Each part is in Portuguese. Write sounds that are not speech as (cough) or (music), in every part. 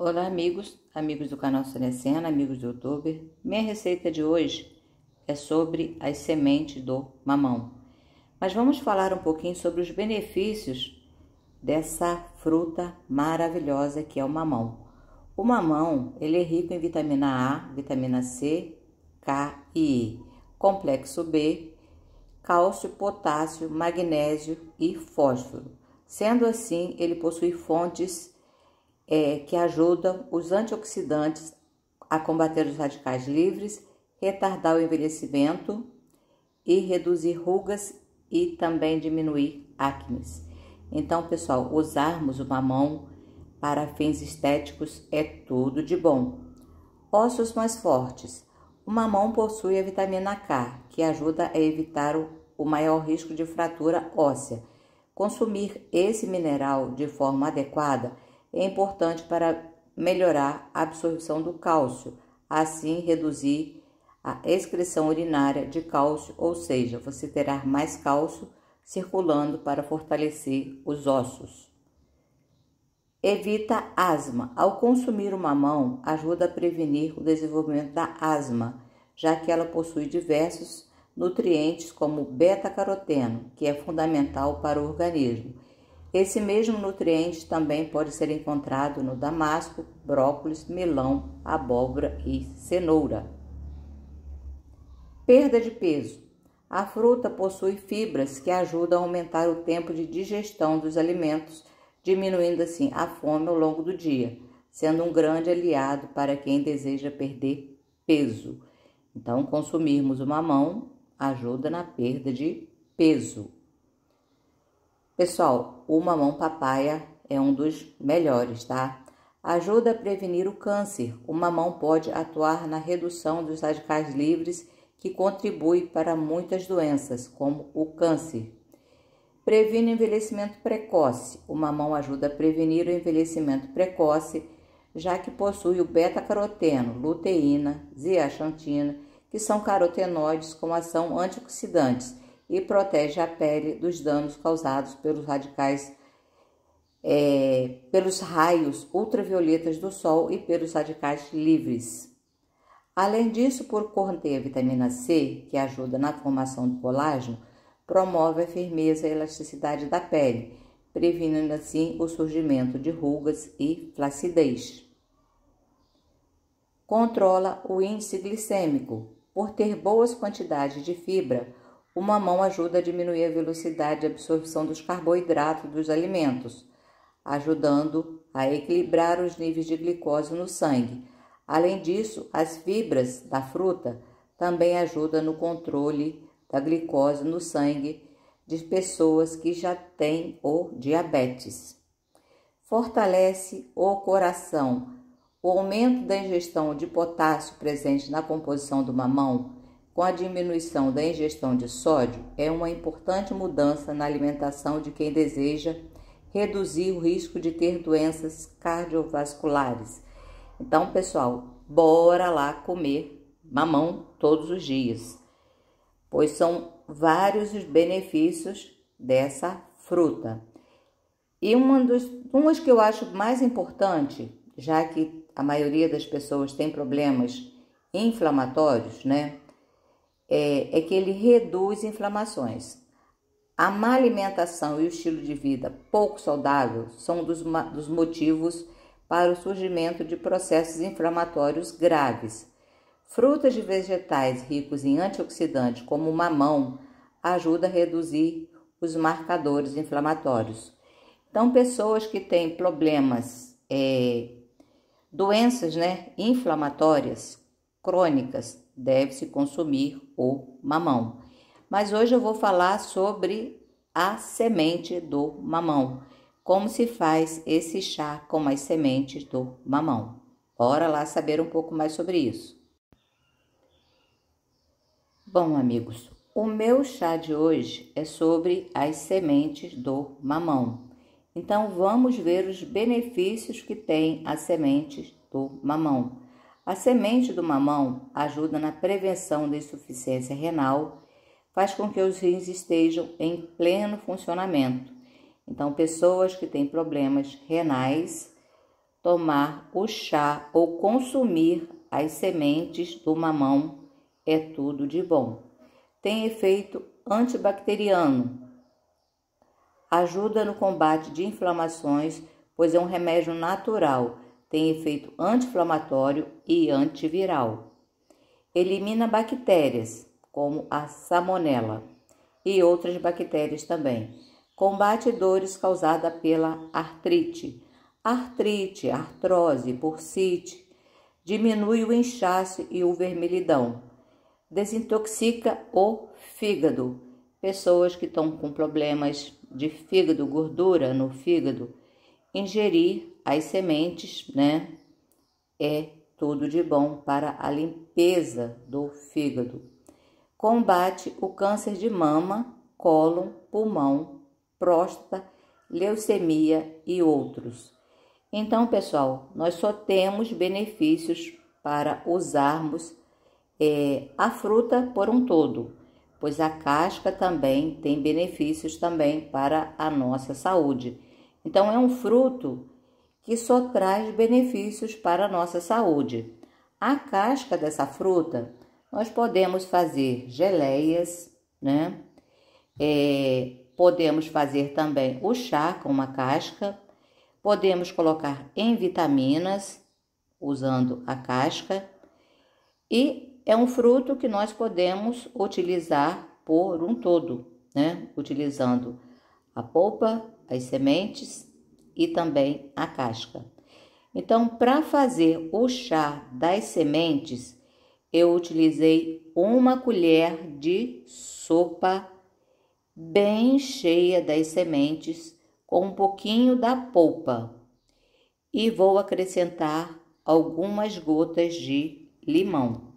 Olá, amigos, amigos do canal Selecena, amigos do YouTube. Minha receita de hoje é sobre as sementes do mamão. Mas vamos falar um pouquinho sobre os benefícios dessa fruta maravilhosa que é o mamão. O mamão, ele é rico em vitamina A, vitamina C, K e E, complexo B, cálcio, potássio, magnésio e fósforo. Sendo assim, ele possui fontes é, que ajudam os antioxidantes a combater os radicais livres, retardar o envelhecimento e reduzir rugas e também diminuir acnes. Então, pessoal, usarmos o mamão para fins estéticos é tudo de bom. Ossos mais fortes. O mamão possui a vitamina K, que ajuda a evitar o, o maior risco de fratura óssea. Consumir esse mineral de forma adequada é importante para melhorar a absorção do cálcio, assim reduzir a excreção urinária de cálcio, ou seja, você terá mais cálcio circulando para fortalecer os ossos. Evita asma. Ao consumir o mamão, ajuda a prevenir o desenvolvimento da asma, já que ela possui diversos nutrientes como beta-caroteno, que é fundamental para o organismo esse mesmo nutriente também pode ser encontrado no damasco, brócolis, melão, abóbora e cenoura. Perda de peso. A fruta possui fibras que ajudam a aumentar o tempo de digestão dos alimentos, diminuindo assim a fome ao longo do dia, sendo um grande aliado para quem deseja perder peso. Então, consumirmos o mamão ajuda na perda de peso. Pessoal, o mamão papaya é um dos melhores, tá? Ajuda a prevenir o câncer. O mamão pode atuar na redução dos radicais livres que contribui para muitas doenças, como o câncer. Previne o envelhecimento precoce. O mamão ajuda a prevenir o envelhecimento precoce, já que possui o beta-caroteno, luteína, zeaxantina, que são carotenoides com ação antioxidantes e protege a pele dos danos causados pelos radicais, é, pelos raios ultravioletas do sol e pelos radicais livres. Além disso, por conter a vitamina C, que ajuda na formação do colágeno, promove a firmeza e elasticidade da pele, prevenindo assim o surgimento de rugas e flacidez. Controla o índice glicêmico. Por ter boas quantidades de fibra, uma mão ajuda a diminuir a velocidade de absorção dos carboidratos dos alimentos, ajudando a equilibrar os níveis de glicose no sangue. Além disso, as fibras da fruta também ajudam no controle da glicose no sangue de pessoas que já têm o diabetes. Fortalece o coração. O aumento da ingestão de potássio presente na composição do mamão com a diminuição da ingestão de sódio, é uma importante mudança na alimentação de quem deseja reduzir o risco de ter doenças cardiovasculares. Então, pessoal, bora lá comer mamão todos os dias, pois são vários os benefícios dessa fruta. E uma dos, umas que eu acho mais importante, já que a maioria das pessoas tem problemas inflamatórios, né? é, é que ele reduz inflamações. A má alimentação e o estilo de vida pouco saudável são dos, dos motivos para o surgimento de processos inflamatórios graves. Frutas e vegetais ricos em antioxidantes, como o mamão, ajuda a reduzir os marcadores inflamatórios. Então, pessoas que têm problemas, é, doenças né, inflamatórias crônicas, deve-se consumir o mamão. Mas hoje eu vou falar sobre a semente do mamão. Como se faz esse chá com as sementes do mamão? Bora lá saber um pouco mais sobre isso. Bom, amigos, o meu chá de hoje é sobre as sementes do mamão. Então vamos ver os benefícios que tem as sementes do mamão. A semente do mamão ajuda na prevenção da insuficiência renal, faz com que os rins estejam em pleno funcionamento. Então, pessoas que têm problemas renais, tomar o chá ou consumir as sementes do mamão é tudo de bom. Tem efeito antibacteriano, ajuda no combate de inflamações, pois é um remédio natural tem efeito anti-inflamatório e antiviral. Elimina bactérias, como a salmonela, e outras bactérias também. Combate dores causadas pela artrite, artrite, artrose, bursite. Diminui o inchaço e o vermelhidão. Desintoxica o fígado. Pessoas que estão com problemas de fígado, gordura no fígado, Ingerir as sementes, né? É tudo de bom para a limpeza do fígado. Combate o câncer de mama, cólon, pulmão, próstata, leucemia e outros. Então, pessoal, nós só temos benefícios para usarmos é, a fruta por um todo, pois a casca também tem benefícios também para a nossa saúde. Então, é um fruto que só traz benefícios para a nossa saúde. A casca dessa fruta nós podemos fazer geleias, né? É, podemos fazer também o chá com uma casca, podemos colocar em vitaminas usando a casca e é um fruto que nós podemos utilizar por um todo, né? Utilizando a polpa, as sementes e também a casca. Então, para fazer o chá das sementes, eu utilizei uma colher de sopa bem cheia das sementes com um pouquinho da polpa e vou acrescentar algumas gotas de limão.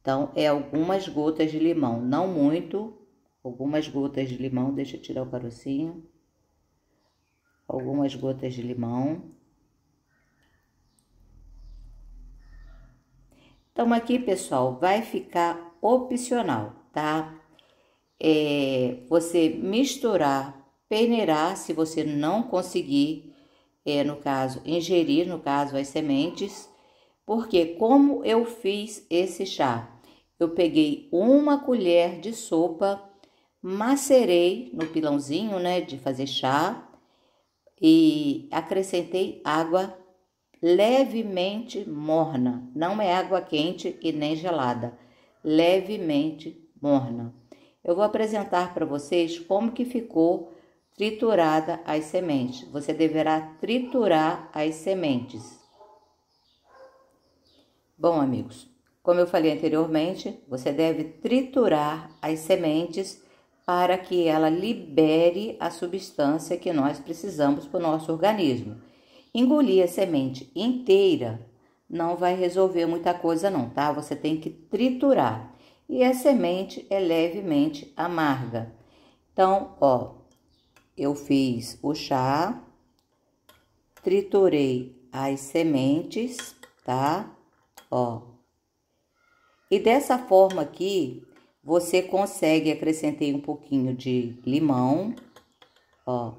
Então, é algumas gotas de limão, não muito, algumas gotas de limão, deixa eu tirar o carocinho, algumas gotas de limão. Então, aqui, pessoal, vai ficar opcional, tá? É, você misturar, peneirar, se você não conseguir, é, no caso, ingerir, no caso, as sementes, porque como eu fiz esse chá? Eu peguei uma colher de sopa macerei no pilãozinho, né, de fazer chá e acrescentei água levemente morna, não é água quente e nem gelada, levemente morna. Eu vou apresentar para vocês como que ficou triturada as sementes. Você deverá triturar as sementes. Bom, amigos, como eu falei anteriormente, você deve triturar as sementes para que ela libere a substância que nós precisamos para o nosso organismo. Engolir a semente inteira não vai resolver muita coisa, não, tá? Você tem que triturar. E a semente é levemente amarga. Então, ó, eu fiz o chá, triturei as sementes, tá? Ó. E dessa forma aqui, você consegue, acrescentei um pouquinho de limão, ó.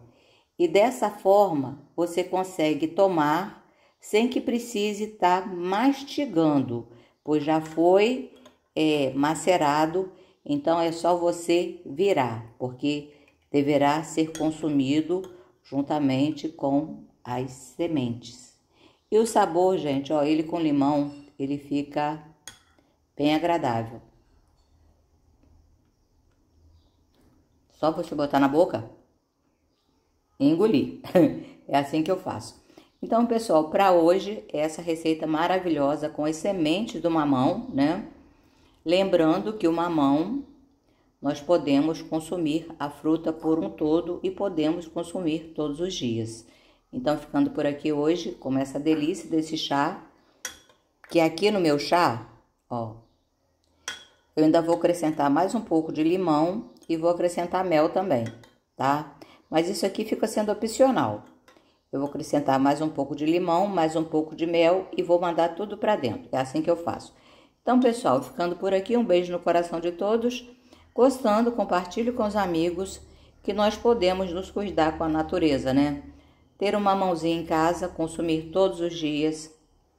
E dessa forma, você consegue tomar sem que precise estar tá mastigando, pois já foi é, macerado, então é só você virar, porque deverá ser consumido juntamente com as sementes. E o sabor, gente, ó, ele com limão, ele fica bem agradável. Só você botar na boca e engolir. (laughs) é assim que eu faço. Então, pessoal, para hoje essa receita maravilhosa com as sementes do mamão, né? Lembrando que o mamão nós podemos consumir a fruta por um todo e podemos consumir todos os dias. Então, ficando por aqui hoje com essa delícia desse chá, que aqui no meu chá, ó, eu ainda vou acrescentar mais um pouco de limão e vou acrescentar mel também, tá? Mas isso aqui fica sendo opcional. Eu vou acrescentar mais um pouco de limão, mais um pouco de mel e vou mandar tudo para dentro. É assim que eu faço. Então, pessoal, ficando por aqui, um beijo no coração de todos. Gostando, compartilhe com os amigos que nós podemos nos cuidar com a natureza, né? Ter uma mãozinha em casa, consumir todos os dias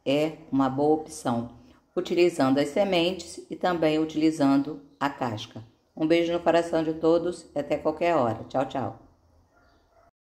é uma boa opção, utilizando as sementes e também utilizando a casca. Um beijo no coração de todos e até qualquer hora. Tchau, tchau.